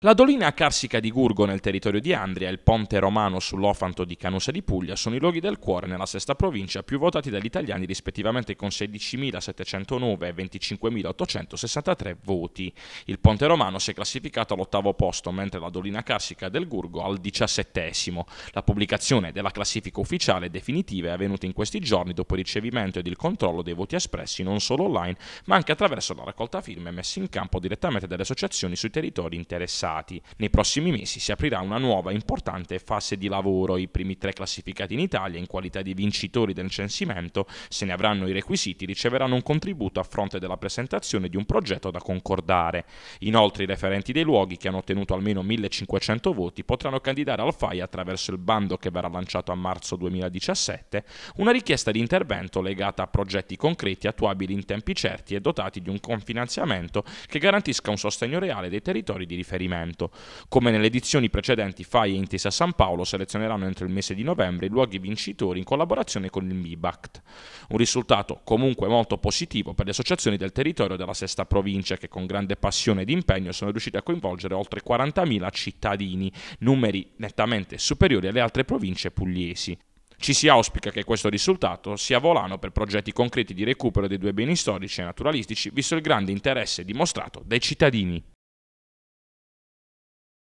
La dolina carsica di Gurgo nel territorio di Andria e il ponte romano sull'Ofanto di Canusa di Puglia sono i luoghi del cuore nella sesta provincia più votati dagli italiani rispettivamente con 16.709 e 25.863 voti. Il ponte romano si è classificato all'ottavo posto, mentre la dolina carsica del Gurgo al diciassettesimo. La pubblicazione della classifica ufficiale definitiva è avvenuta in questi giorni dopo il ricevimento ed il controllo dei voti espressi non solo online, ma anche attraverso la raccolta firme messa in campo direttamente dalle associazioni sui territori interessati avanzati. Nei prossimi mesi si aprirà una nuova importante fase di lavoro. I primi tre classificati in Italia, in qualità di vincitori del censimento, se ne avranno i requisiti, riceveranno un contributo a fronte della presentazione di un progetto da concordare. Inoltre i referenti dei luoghi, che hanno ottenuto almeno 1500 voti, potranno candidare al FAI attraverso il bando che verrà lanciato a marzo 2017, una richiesta di intervento legata a progetti concreti attuabili in tempi certi e dotati di un confinanziamento che garantisca un sostegno reale dei territori di riferimento stabilimento. Come nelle edizioni precedenti, FAI e Intesa San Paolo selezioneranno entro il mese di novembre i luoghi vincitori in collaborazione con il MIBACT. Un risultato comunque molto positivo per le associazioni del territorio della sesta provincia che con grande passione ed impegno sono riuscite a coinvolgere oltre 40.000 cittadini, numeri nettamente superiori alle altre province pugliesi. Ci si auspica che questo risultato sia volano per progetti concreti di recupero dei due beni storici e naturalistici, visto il grande interesse dimostrato dai cittadini.